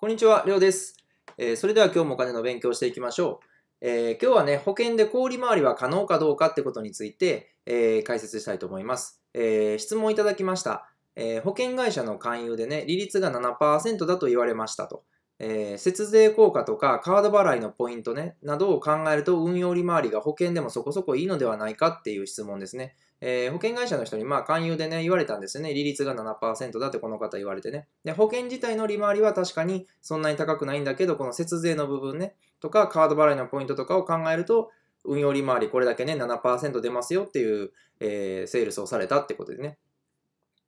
こんにちは、りょうです。えー、それでは今日もお金の勉強していきましょう。えー、今日はね、保険で小売回りは可能かどうかってことについて、えー、解説したいと思います。え質問いただきました。え保険会社の勧誘でね、利率が7%だと言われましたと。え節税効果とかカード払いのポイントね、などを考えると運用利回りが保険でもそこそこいいのではないかっていう質問ですね。えー、保険会社の人に、まあ、勧誘でね、言われたんですよね。利率が7%だってこの方言われてね。で、保険自体の利回りは確かにそんなに高くないんだけど、この節税の部分ね、とか、カード払いのポイントとかを考えると、運用利回りこれだけね、7%出ますよっていう、えー、セールスをされたってことでね。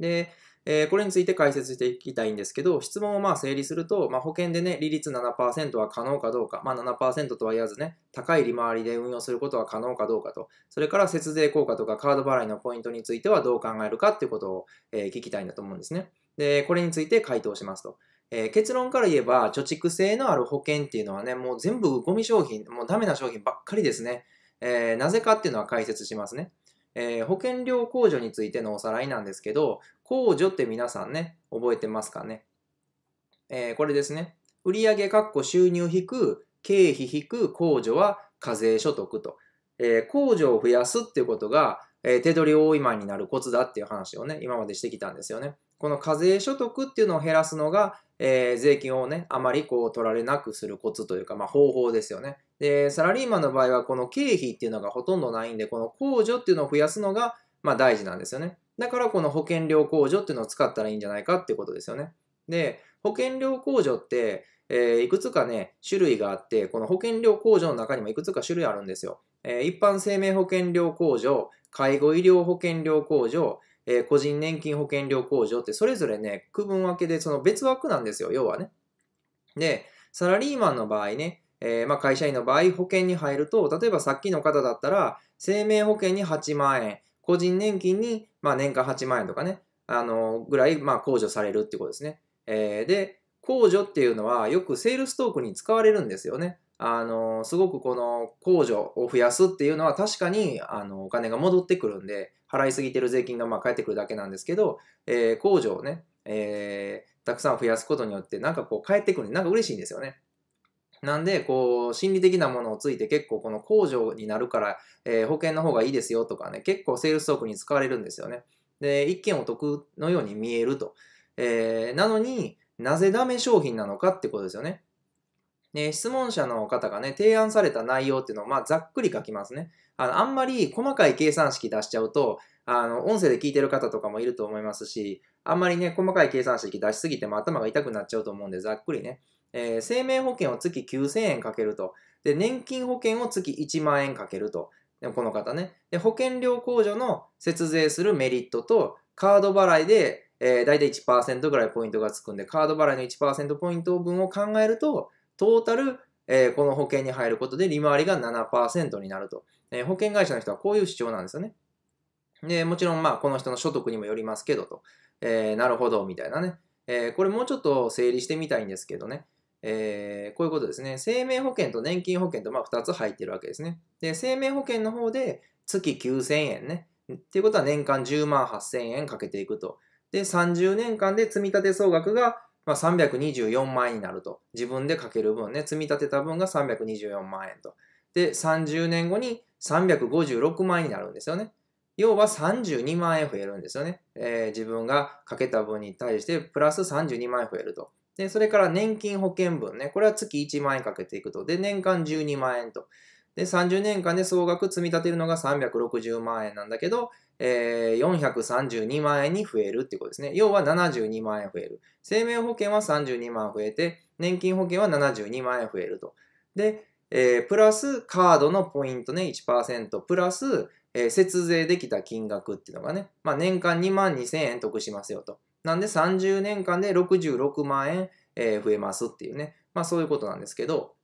で、えー、これについて解説していきたいんですけど、質問をまあ整理すると、まあ、保険でね、利率7%は可能かどうか、まあ、7%とは言わずね、高い利回りで運用することは可能かどうかと、それから節税効果とかカード払いのポイントについてはどう考えるかっていうことを、えー、聞きたいんだと思うんですね。で、これについて回答しますと。えー、結論から言えば、貯蓄性のある保険っていうのはね、もう全部ゴミ商品、もうダメな商品ばっかりですね。えー、なぜかっていうのは解説しますね。えー、保険料控除についてのおさらいなんですけど、控除って皆さんね、覚えてますかね。えー、これですね。売上かっ収入引く、経費引く、控除は課税所得と。えー、控除を増やすっていうことが、えー、手取り多いまになるコツだっていう話をね、今までしてきたんですよね。この課税所得っていうのを減らすのが、えー、税金をね、あまりこう取られなくするコツというか、まあ、方法ですよね。で、サラリーマンの場合はこの経費っていうのがほとんどないんで、この控除っていうのを増やすのが、まあ大事なんですよね。だからこの保険料控除っていうのを使ったらいいんじゃないかっていうことですよね。で、保険料控除って、えー、いくつかね、種類があって、この保険料控除の中にもいくつか種類あるんですよ。えー、一般生命保険料控除、介護医療保険料控除、えー、個人年金保険料控除ってそれぞれね、区分分けでその別枠なんですよ、要はね。で、サラリーマンの場合ね、えー、まあ、会社員の場合、保険に入ると、例えばさっきの方だったら、生命保険に8万円、個人年金に、まあ、年間8万円とかね、あのぐらい、まあ、控除されるってことですね。えー、で、控除っていうのは、よくセールストークに使われるんですよね。あのすごくこの控除を増やすっていうのは確かにあのお金が戻ってくるんで払いすぎてる税金がまあ返ってくるだけなんですけど、えー、控除をね、えー、たくさん増やすことによってなんかこう返ってくるなんか嬉しいんですよね。なんで、こう、心理的なものをついて結構この控除になるから、えー、保険の方がいいですよとかね、結構セールストークに使われるんですよね。で、一見お得のように見えると。えー、なのになぜダメ商品なのかってことですよね。ね、質問者の方がね、提案された内容っていうのを、まあ、ざっくり書きますね。あの、あんまり細かい計算式出しちゃうと、あの、音声で聞いてる方とかもいると思いますし、あんまりね、細かい計算式出しすぎても頭が痛くなっちゃうと思うんで、ざっくりね。えー、生命保険を月9000円かけると。で、年金保険を月1万円かけると。でこの方ね。で、保険料控除の節税するメリットと、カード払いで、えー、大体1%ぐらいポイントがつくんで、カード払いの1%ポイント分を考えると、トータル、えー、この保険に入ることで利回りが7%になると。えー、保険会社の人はこういう主張なんですよね。で、もちろん、まあ、この人の所得にもよりますけどと。えー、なるほど、みたいなね。えこれもうちょっと整理してみたいんですけどね。えー、こういうことですね。生命保険と年金保険とまあ2つ入ってるわけですね。で、生命保険の方で月9000円ね。っていうことは年間10万8000円かけていくと。で、30年間で積み立て総額がまあ324万円になると。自分でかける分ね、積み立てた分が324万円と。で、30年後に356万円になるんですよね。要は32万円増えるんですよね。えー、自分がかけた分に対してプラス32万円増えると。で、それから年金保険分ね、これは月1万円かけていくと。で、年間12万円と。で、30年間で総額積み立てるのが360万円なんだけど、えー、432万円に増えるってことですね。要は72万円増える。生命保険は32万増えて、年金保険は72万円増えると。で、えー、プラスカードのポイントね、1%、プラス、えー、節税できた金額っていうのがね、まあ、年間2万2000円得しますよと。なんで30年間で66万円え増えますっていうね、まあそういうことなんですけど、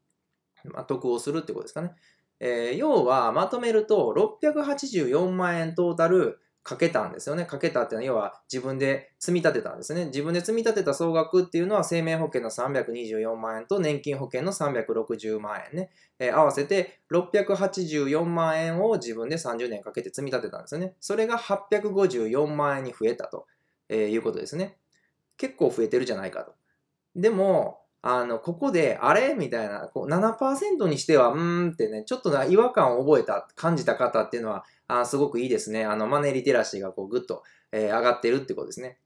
まあ、得をするってことですかね。えー、要はまとめると684万円トータルかけたんですよね。かけたっていうのは要は自分で積み立てたんですね。自分で積み立てた総額っていうのは生命保険の324万円と年金保険の360万円ね。えー、合わせて684万円を自分で30年かけて積み立てたんですよね。それが854万円に増えたと、えー、いうことですね。結構増えてるじゃないかと。でも、あの、ここで、あれみたいな、こう7%にしては、うーんってね、ちょっとな違和感を覚えた、感じた方っていうのは、あすごくいいですね。あの、マネーリテラシーがこう、ぐっと、えー、上がってるってことですね。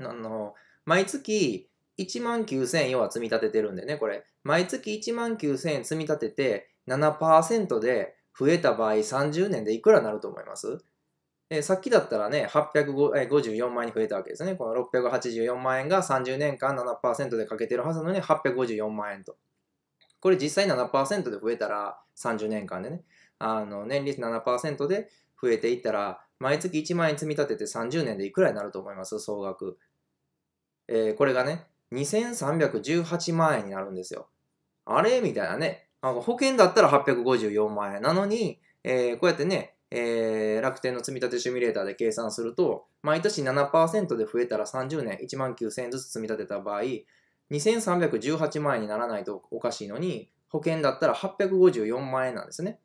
あの、毎月1万9000円要は積み立ててるんでね、これ。毎月1万9000円積み立てて7%で増えた場合30年でいくらなると思いますえー、さっきだったらね、854万円に増えたわけですね。この684万円が30年間7%でかけてるはずなのに854万円と。これ実際7%で増えたら30年間でね、あの年率7%で増えていったら、毎月1万円積み立てて30年でいくらになると思います総額。えー、これがね、2318万円になるんですよ。あれみたいなね。保険だったら854万円なのに、えー、こうやってね、えー、楽天の積立シミュレーターで計算すると、毎年7%で増えたら30年1万9000円ずつ積み立てた場合、2318万円にならないとおかしいのに、保険だったら854万円なんですね。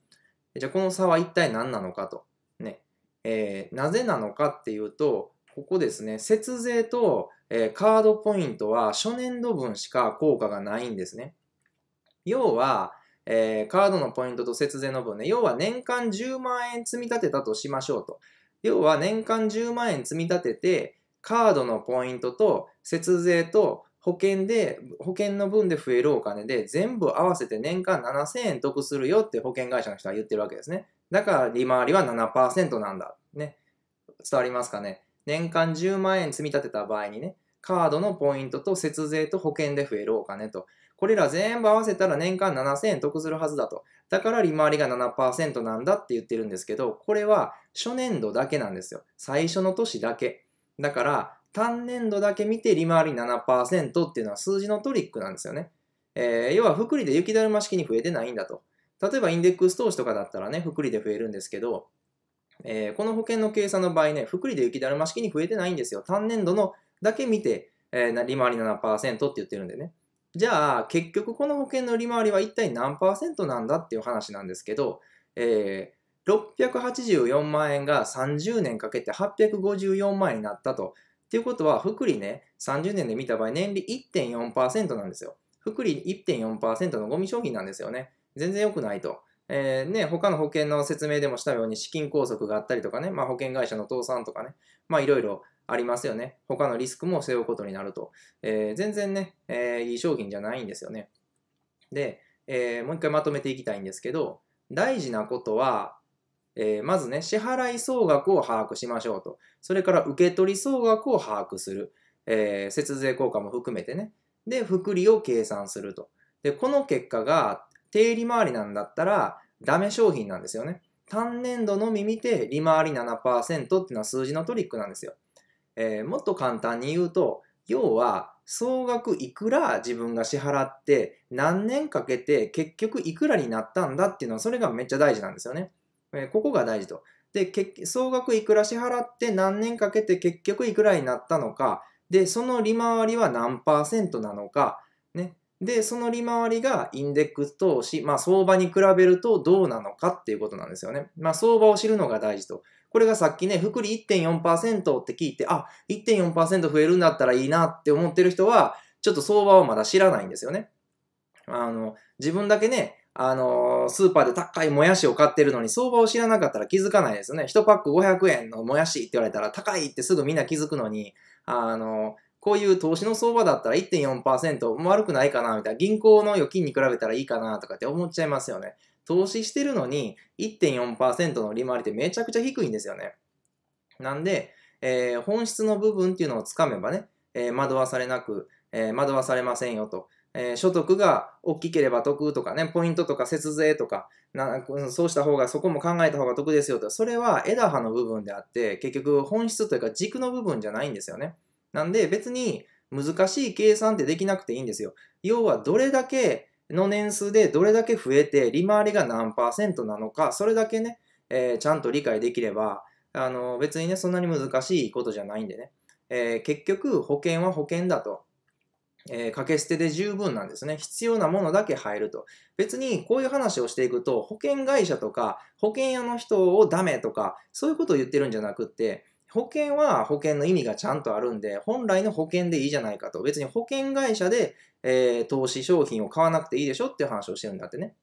じゃあこの差は一体何なのかと。ね。えー、なぜなのかっていうと、ここですね、節税と、えー、カードポイントは初年度分しか効果がないんですね。要は、えー、カードのポイントと節税の分ね、要は年間10万円積み立てたとしましょうと。要は年間10万円積み立てて、カードのポイントと節税と保険で、保険の分で増えるお金で全部合わせて年間7000円得するよって保険会社の人は言ってるわけですね。だから利回りは7%なんだ。ね。伝わりますかね。年間10万円積み立てた場合にね、カードのポイントと節税と保険で増えるお金と。これら全部合わせたら年間7000円得するはずだと。だから利回りが7%なんだって言ってるんですけど、これは初年度だけなんですよ。最初の年だけ。だから、単年度だけ見て利回り7%っていうのは数字のトリックなんですよね。えー、要は、福利で雪だるま式に増えてないんだと。例えば、インデックス投資とかだったらね、福利で増えるんですけど、えー、この保険の計算の場合ね、福利で雪だるま式に増えてないんですよ。単年度のだけ見て、えー、利回り7%って言ってるんでね。じゃあ、結局この保険の利回りは一体何パーセントなんだっていう話なんですけど、えー、684万円が30年かけて854万円になったと。っていうことは、福利ね、30年で見た場合、年利1.4%なんですよ。福利1.4%のゴミ商品なんですよね。全然良くないと。えーね、他の保険の説明でもしたように資金拘束があったりとかね、まあ、保険会社の倒産とかね、いろいろありますよね。他のリスクも背負うことになると。えー、全然ね、えー、いい商品じゃないんですよね。で、えー、もう一回まとめていきたいんですけど、大事なことは、えー、まずね、支払い総額を把握しましょうと。それから受け取り総額を把握する。えー、節税効果も含めてね。で、福利を計算すると。で、この結果が低利回りなんだったら、ダメ商品なんですよね。単年度のみ見て利回り7%っていうのは数字のトリックなんですよ。えー、もっと簡単に言うと要は総額いくら自分が支払って何年かけて結局いくらになったんだっていうのはそれがめっちゃ大事なんですよね。えー、ここが大事と。で総額いくら支払って何年かけて結局いくらになったのかでその利回りは何パーセントなのか、ね、でその利回りがインデックス投資、まあ、相場に比べるとどうなのかっていうことなんですよね。まあ、相場を知るのが大事と。これがさっきね、福利1.4%って聞いて、あ、1.4%増えるんだったらいいなって思ってる人は、ちょっと相場をまだ知らないんですよね。あの、自分だけね、あのスーパーで高いもやしを買ってるのに相場を知らなかったら気づかないですよね。1パック500円のもやしって言われたら高いってすぐみんな気づくのに、あのこういう投資の相場だったら1.4%悪くないかなみたいな、銀行の預金に比べたらいいかなとかって思っちゃいますよね。投資してるのに1.4%の利回りってめちゃくちゃ低いんですよね。なんで、えー、本質の部分っていうのをつかめばね、えー、惑わされなく、えー、惑わされませんよと。え所得が大きければ得とかね、ポイントとか節税とかな、そうした方が、そこも考えた方が得ですよと。それは枝葉の部分であって、結局本質というか軸の部分じゃないんですよね。なんで別に難しい計算ってできなくていいんですよ。要はどれだけの年数でどれだけ増えて、利回りが何パーセントなのか、それだけね、えー、ちゃんと理解できれば、あの、別にね、そんなに難しいことじゃないんでね。えー、結局、保険は保険だと。えー、掛け捨てで十分なんですね。必要なものだけ入ると。別にこういう話をしていくと、保険会社とか保険屋の人をダメとか、そういうことを言ってるんじゃなくって、保険は保険の意味がちゃんとあるんで、本来の保険でいいじゃないかと。別に保険会社で、えー、投資商品を買わなくていいでしょっていう話をしてるんだってね。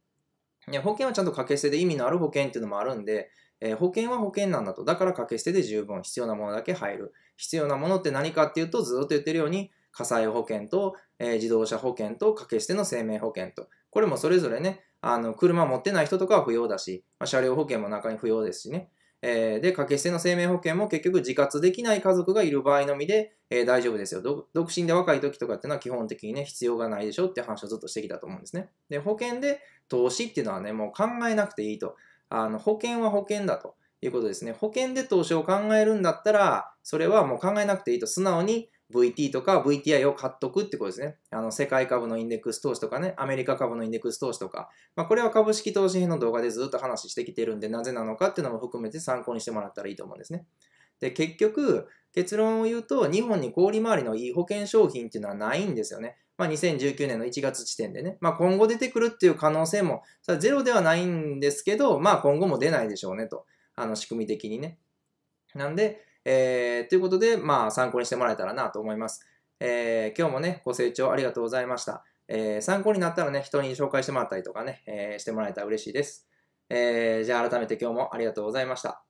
いや保険はちゃんと掛け捨てで意味のある保険っていうのもあるんで、えー、保険は保険なんだと。だから掛け捨てで十分必要なものだけ入る。必要なものって何かっていうと、ずっと言ってるように、火災保険と、えー、自動車保険と掛け捨ての生命保険と。これもそれぞれね、あの、車持ってない人とかは不要だし、まあ、車両保険も中に不要ですしね。えー、で、掛け捨ての生命保険も結局自活できない家族がいる場合のみで、えー、大丈夫ですよ。独身で若い時とかっていうのは基本的にね、必要がないでしょって話をずっとしてきたと思うんですね。で、保険で投資っていうのはね、もう考えなくていいと。あの、保険は保険だということですね。保険で投資を考えるんだったら、それはもう考えなくていいと。素直に VT とか VTI を買っとくってことですね。あの、世界株のインデックス投資とかね、アメリカ株のインデックス投資とか、まあ、これは株式投資編の動画でずっと話してきてるんで、なぜなのかっていうのも含めて参考にしてもらったらいいと思うんですね。で、結局、結論を言うと、日本に氷回りのいい保険商品っていうのはないんですよね。まあ、2019年の1月時点でね。まあ、今後出てくるっていう可能性も、ゼロではないんですけど、まあ、今後も出ないでしょうねと。あの、仕組み的にね。なんで、えー、ということで、まあ、参考にしてもらえたらなと思います。えー、今日もね、ご清聴ありがとうございました。えー、参考になったらね、人に紹介してもらったりとかね、えしてもらえたら嬉しいです。えじゃあ改めて今日もありがとうございました。